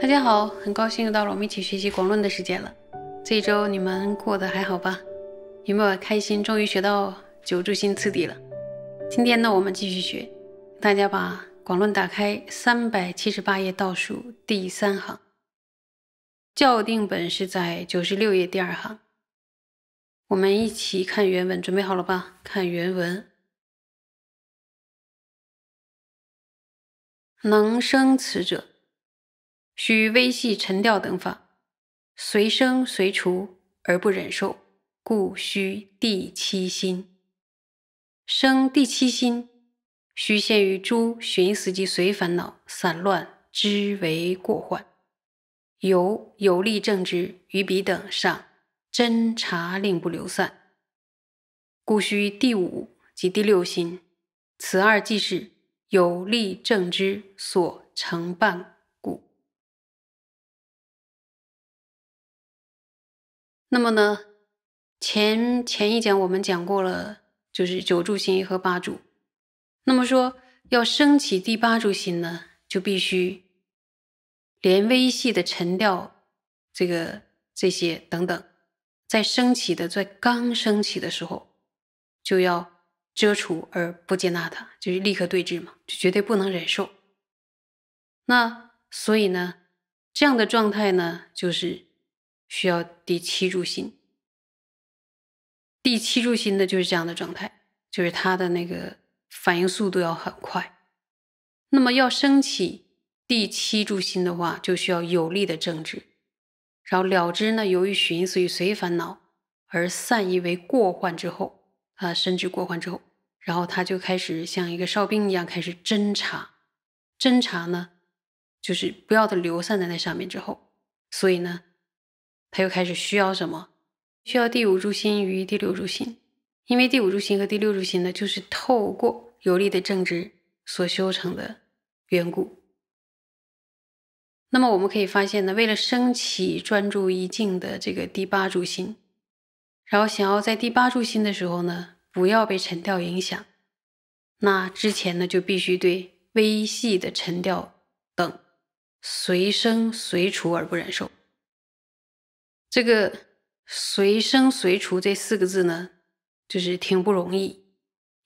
大家好，很高兴又到了我们一起学习广论的时间了。这一周你们过得还好吧？有没有开心？终于学到九柱心次第了。今天呢，我们继续学，大家把广论打开三百七十八页倒数第三行。校订本是在九十六页第二行，我们一起看原文，准备好了吧？看原文，能生此者，须微细沉调等法，随生随除，而不忍受，故须地七心。生第七心，须陷于诸寻思及随烦恼散乱之为过患。由有力正知与彼等上，侦查令不流散，故须第五及第六心，此二即是有力正知所承办故。那么呢，前前一讲我们讲过了，就是九柱心和八柱。那么说要升起第八柱心呢，就必须。连微细的沉掉，这个这些等等，在升起的在刚升起的时候，就要遮除而不接纳它，就是立刻对峙嘛，就绝对不能忍受。那所以呢，这样的状态呢，就是需要第七柱心。第七柱心的就是这样的状态，就是他的那个反应速度要很快。那么要升起。第七柱心的话，就需要有力的正直。然后了知呢，由于寻以随烦恼而散意为过患之后，啊，生起过患之后，然后他就开始像一个哨兵一样开始侦查。侦查呢，就是不要的流散在那上面之后。所以呢，他又开始需要什么？需要第五柱心与第六柱心，因为第五柱心和第六柱心呢，就是透过有力的正直所修成的缘故。那么我们可以发现呢，为了升起专注一境的这个第八柱心，然后想要在第八柱心的时候呢，不要被沉掉影响，那之前呢就必须对微细的沉掉等随生随除而不忍受。这个“随生随除”这四个字呢，就是挺不容易，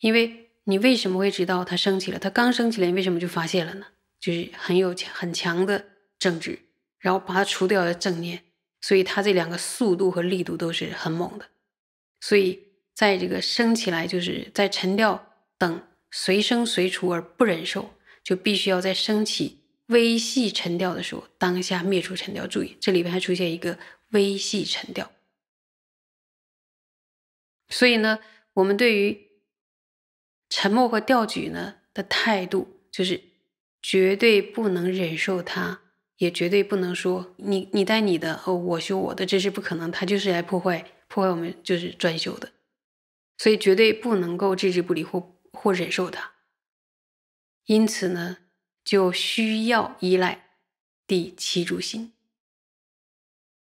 因为你为什么会知道它升起了？它刚升起来，你为什么就发现了呢？就是很有强很强的。政治，然后把它除掉的正念，所以它这两个速度和力度都是很猛的。所以在这个升起来，就是在沉掉等随升随除而不忍受，就必须要在升起微细沉掉的时候当下灭除沉掉。注意，这里边还出现一个微细沉掉。所以呢，我们对于沉默和调举呢的态度，就是绝对不能忍受它。也绝对不能说你你带你的哦，我修我的，这是不可能。他就是来破坏破坏我们就是专修的，所以绝对不能够置之不理或或忍受他。因此呢，就需要依赖第七柱心。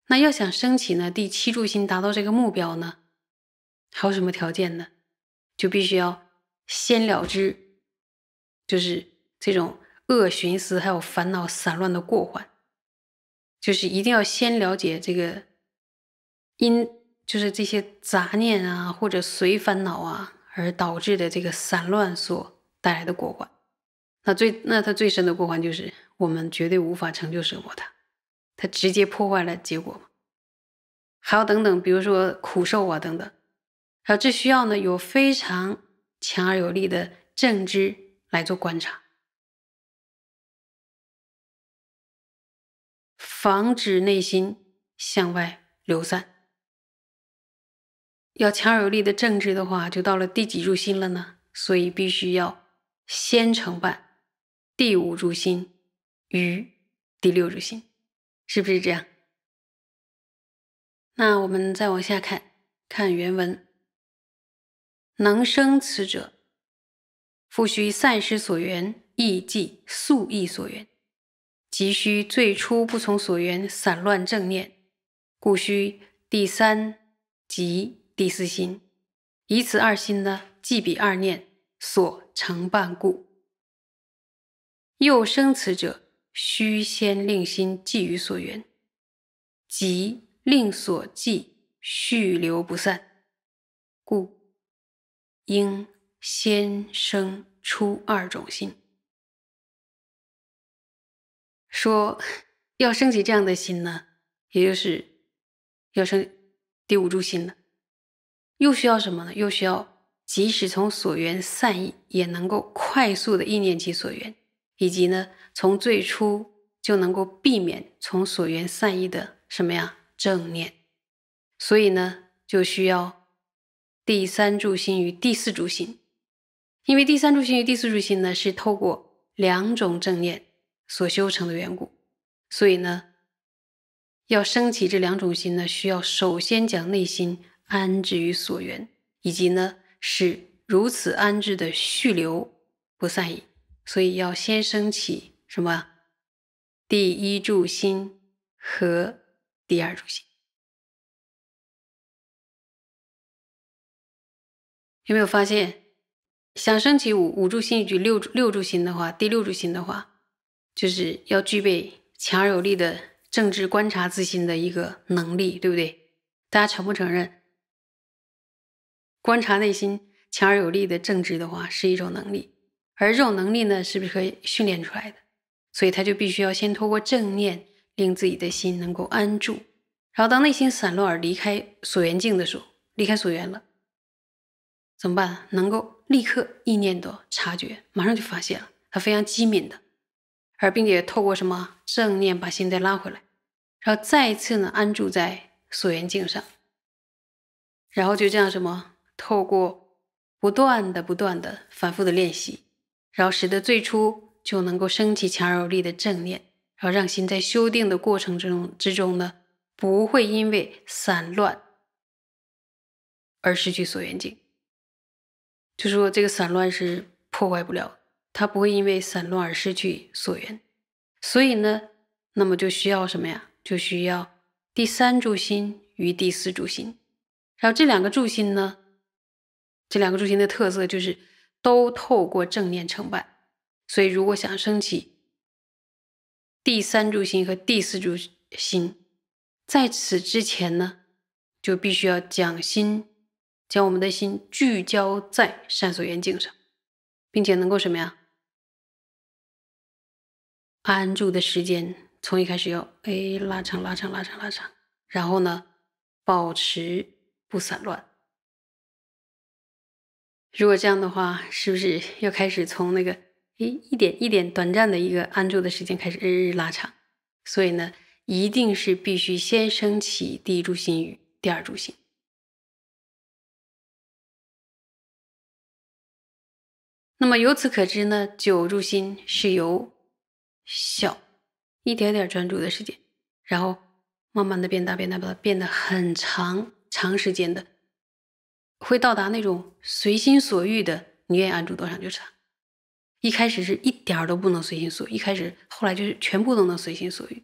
那要想升起呢，第七柱心达到这个目标呢，还有什么条件呢？就必须要先了之，就是这种。恶寻思还有烦恼散乱的过患，就是一定要先了解这个因，就是这些杂念啊或者随烦恼啊而导致的这个散乱所带来的过患。那最那他最深的过患就是我们绝对无法成就，舍磨它，它直接破坏了结果还要等等，比如说苦受啊等等。还有这需要呢有非常强而有力的正知来做观察。防止内心向外流散。要强有力的正直的话，就到了第几柱心了呢？所以必须要先承办第五柱心与第六柱心，是不是这样？那我们再往下看，看原文：能生此者，复须散失所缘，亦即素意所缘。急需最初不从所缘散乱正念，故需第三及第四心，以此二心呢，即彼二念所成半故，又生此者，须先令心寄于所缘，即令所寄续留不散，故应先生出二种心。说要升起这样的心呢，也就是要升第五柱心了，又需要什么呢？又需要即使从所缘善意也能够快速的意念起所缘，以及呢从最初就能够避免从所缘善意的什么呀正念，所以呢就需要第三柱心与第四柱心，因为第三柱心与第四柱心呢是透过两种正念。所修成的缘故，所以呢，要升起这两种心呢，需要首先将内心安置于所缘，以及呢，使如此安置的续流不散矣。所以要先升起什么？第一柱心和第二柱心。有没有发现，想升起五五柱心与六六柱心的话，第六柱心的话？就是要具备强而有力的政治观察自心的一个能力，对不对？大家承不承认？观察内心强而有力的政治的话，是一种能力。而这种能力呢，是不是可以训练出来的？所以他就必须要先通过正念，令自己的心能够安住。然后当内心散乱而离开所缘境的时候，离开所缘了，怎么办？能够立刻意念的察觉，马上就发现了，他非常机敏的。而并且透过什么正念把心再拉回来，然后再一次呢安住在所缘境上，然后就这样什么透过不断的、不断的、反复的练习，然后使得最初就能够升起强而有力的正念，然后让心在修定的过程之中之中呢不会因为散乱而失去所缘境，就说这个散乱是破坏不了。它不会因为散乱而失去所缘，所以呢，那么就需要什么呀？就需要第三柱心与第四柱心。然后这两个柱心呢，这两个柱心的特色就是都透过正念成败。所以如果想升起第三柱心和第四柱心，在此之前呢，就必须要将心将我们的心聚焦在善所缘境上，并且能够什么呀？安住的时间从一开始要哎拉长拉长拉长拉长，然后呢保持不散乱。如果这样的话，是不是要开始从那个哎一点一点短暂的一个安住的时间开始日日拉长？所以呢，一定是必须先升起第一柱心与第二柱心。那么由此可知呢，九柱心是由。小一点点专注的时间，然后慢慢的变大，变大，把它变得很长长时间的，会到达那种随心所欲的，你愿意安住多长就长。一开始是一点都不能随心所欲，一开始，后来就是全部都能随心所欲。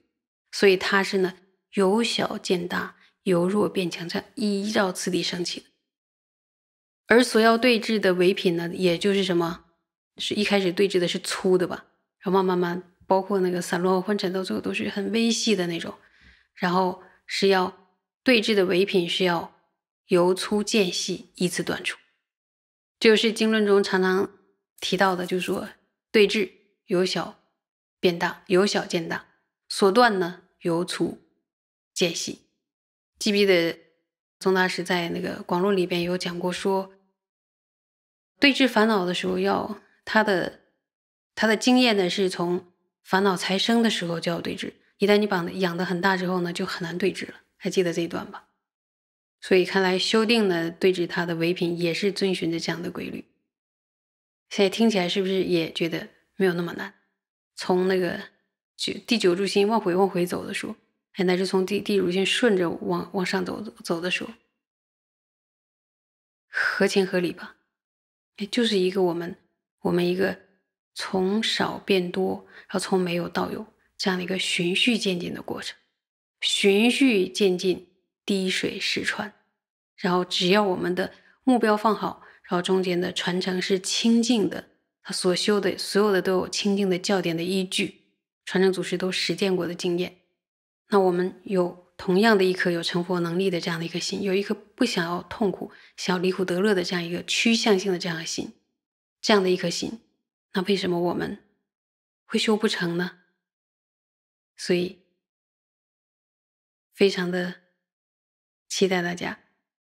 所以它是呢，由小见大，由弱变强，这依照次第升起的。而所要对峙的唯品呢，也就是什么，是一开始对峙的是粗的吧，然后慢慢慢。包括那个散落昏尘到最后都是很微细的那种，然后是要对峙的唯品，是要由粗渐细依次断出。这就是经论中常常提到的，就是说对峙由小变大，由小见大，所断呢由粗渐细。记别的宗大师在那个广论里边有讲过，说对峙烦恼的时候，要他的他的经验呢是从。烦恼才生的时候就要对峙，一旦你把养的很大之后呢，就很难对峙了。还记得这一段吧？所以看来修订的对峙它的唯品也是遵循着这样的规律。现在听起来是不是也觉得没有那么难？从那个九第九柱心往回往回走的时候，哎，乃至从第第柱心顺着往往上走走的时候，合情合理吧？哎，就是一个我们我们一个。从少变多，然后从没有到有，这样的一个循序渐进的过程。循序渐进，滴水石穿。然后只要我们的目标放好，然后中间的传承是清净的，他所修的所有的都有清净的教点的依据，传承祖师都实践过的经验。那我们有同样的一颗有成佛能力的这样的一颗心，有一颗不想要痛苦，想要离苦得乐的这样一个趋向性的这样的心，这样的一颗心。那为什么我们会修不成呢？所以，非常的期待大家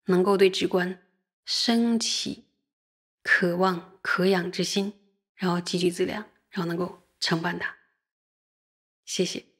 能够对直观升起渴望、渴仰之心，然后积聚资粮，然后能够承办它。谢谢。